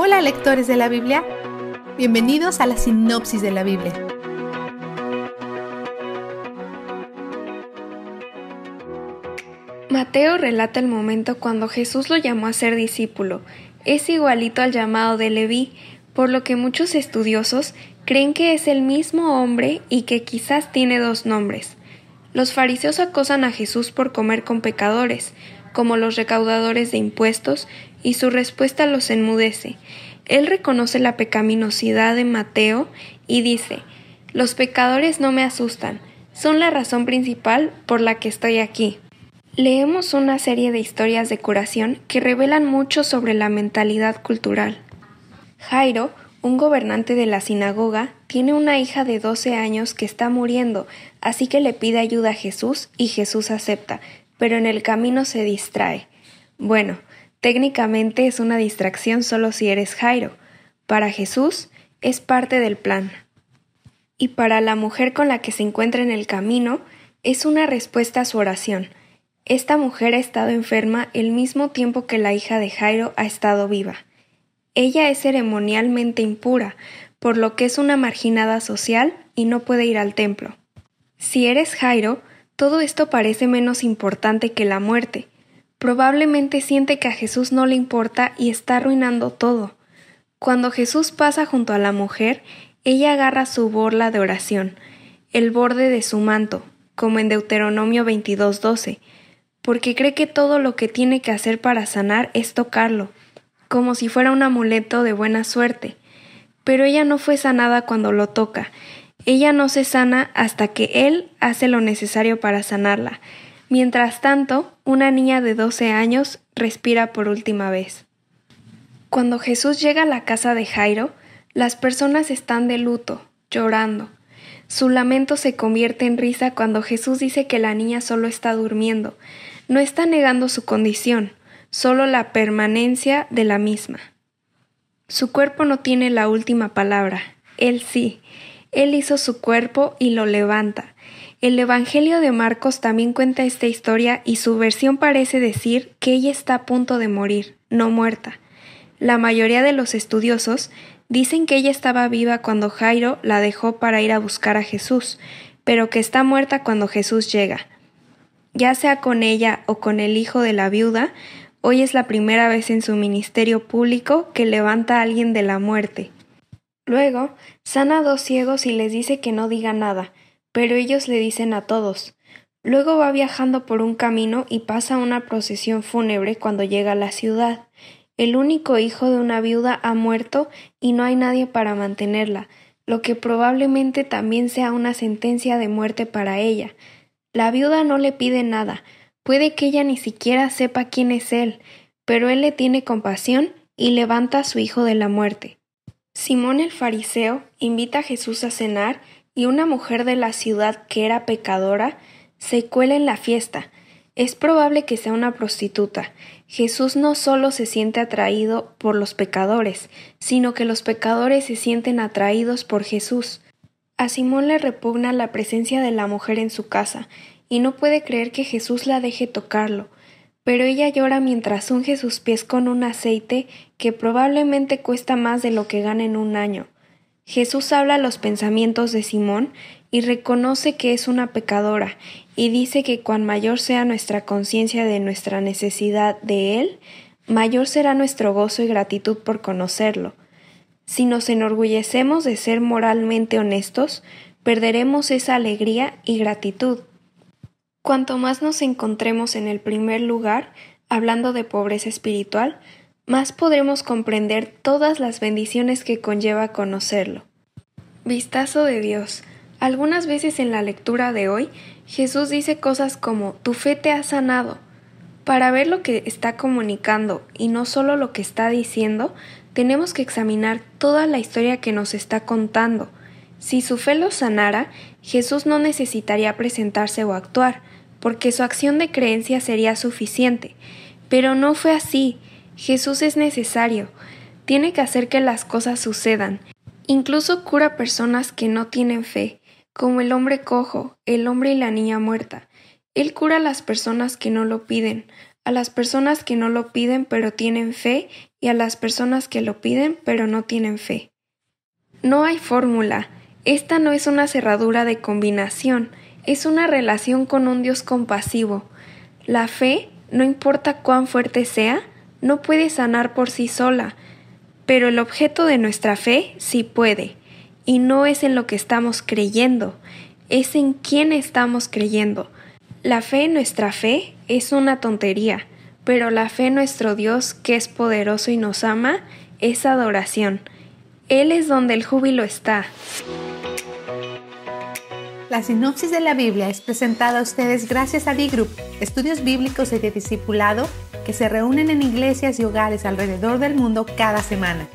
Hola lectores de la Biblia, bienvenidos a la sinopsis de la Biblia. Mateo relata el momento cuando Jesús lo llamó a ser discípulo. Es igualito al llamado de Leví, por lo que muchos estudiosos creen que es el mismo hombre y que quizás tiene dos nombres. Los fariseos acosan a Jesús por comer con pecadores, como los recaudadores de impuestos, y su respuesta los enmudece. Él reconoce la pecaminosidad de Mateo y dice, los pecadores no me asustan, son la razón principal por la que estoy aquí. Leemos una serie de historias de curación que revelan mucho sobre la mentalidad cultural. Jairo, un gobernante de la sinagoga, tiene una hija de 12 años que está muriendo, así que le pide ayuda a Jesús y Jesús acepta, pero en el camino se distrae. Bueno, técnicamente es una distracción solo si eres Jairo. Para Jesús es parte del plan. Y para la mujer con la que se encuentra en el camino es una respuesta a su oración. Esta mujer ha estado enferma el mismo tiempo que la hija de Jairo ha estado viva. Ella es ceremonialmente impura, por lo que es una marginada social y no puede ir al templo. Si eres Jairo, todo esto parece menos importante que la muerte. Probablemente siente que a Jesús no le importa y está arruinando todo. Cuando Jesús pasa junto a la mujer, ella agarra su borla de oración, el borde de su manto, como en Deuteronomio 22:12, porque cree que todo lo que tiene que hacer para sanar es tocarlo, como si fuera un amuleto de buena suerte. Pero ella no fue sanada cuando lo toca, ella no se sana hasta que él hace lo necesario para sanarla. Mientras tanto, una niña de 12 años respira por última vez. Cuando Jesús llega a la casa de Jairo, las personas están de luto, llorando. Su lamento se convierte en risa cuando Jesús dice que la niña solo está durmiendo. No está negando su condición, solo la permanencia de la misma. Su cuerpo no tiene la última palabra, él sí, él hizo su cuerpo y lo levanta. El Evangelio de Marcos también cuenta esta historia y su versión parece decir que ella está a punto de morir, no muerta. La mayoría de los estudiosos dicen que ella estaba viva cuando Jairo la dejó para ir a buscar a Jesús, pero que está muerta cuando Jesús llega. Ya sea con ella o con el hijo de la viuda, hoy es la primera vez en su ministerio público que levanta a alguien de la muerte. Luego, sana a dos ciegos y les dice que no diga nada, pero ellos le dicen a todos. Luego va viajando por un camino y pasa una procesión fúnebre cuando llega a la ciudad. El único hijo de una viuda ha muerto y no hay nadie para mantenerla, lo que probablemente también sea una sentencia de muerte para ella. La viuda no le pide nada, puede que ella ni siquiera sepa quién es él, pero él le tiene compasión y levanta a su hijo de la muerte. Simón el Fariseo invita a Jesús a cenar y una mujer de la ciudad que era pecadora se cuela en la fiesta. Es probable que sea una prostituta. Jesús no solo se siente atraído por los pecadores, sino que los pecadores se sienten atraídos por Jesús. A Simón le repugna la presencia de la mujer en su casa, y no puede creer que Jesús la deje tocarlo pero ella llora mientras unge sus pies con un aceite que probablemente cuesta más de lo que gana en un año. Jesús habla los pensamientos de Simón y reconoce que es una pecadora y dice que cuan mayor sea nuestra conciencia de nuestra necesidad de Él, mayor será nuestro gozo y gratitud por conocerlo. Si nos enorgullecemos de ser moralmente honestos, perderemos esa alegría y gratitud. Cuanto más nos encontremos en el primer lugar, hablando de pobreza espiritual, más podremos comprender todas las bendiciones que conlleva conocerlo. Vistazo de Dios. Algunas veces en la lectura de hoy, Jesús dice cosas como Tu fe te ha sanado. Para ver lo que está comunicando y no solo lo que está diciendo, tenemos que examinar toda la historia que nos está contando. Si su fe lo sanara, Jesús no necesitaría presentarse o actuar, porque su acción de creencia sería suficiente. Pero no fue así. Jesús es necesario. Tiene que hacer que las cosas sucedan. Incluso cura personas que no tienen fe, como el hombre cojo, el hombre y la niña muerta. Él cura a las personas que no lo piden, a las personas que no lo piden pero tienen fe y a las personas que lo piden pero no tienen fe. No hay fórmula. Esta no es una cerradura de combinación es una relación con un Dios compasivo. La fe, no importa cuán fuerte sea, no puede sanar por sí sola, pero el objeto de nuestra fe sí puede, y no es en lo que estamos creyendo, es en quién estamos creyendo. La fe nuestra fe es una tontería, pero la fe nuestro Dios, que es poderoso y nos ama, es adoración. Él es donde el júbilo está. La sinopsis de la Biblia es presentada a ustedes gracias a Big group estudios bíblicos y de discipulado que se reúnen en iglesias y hogares alrededor del mundo cada semana.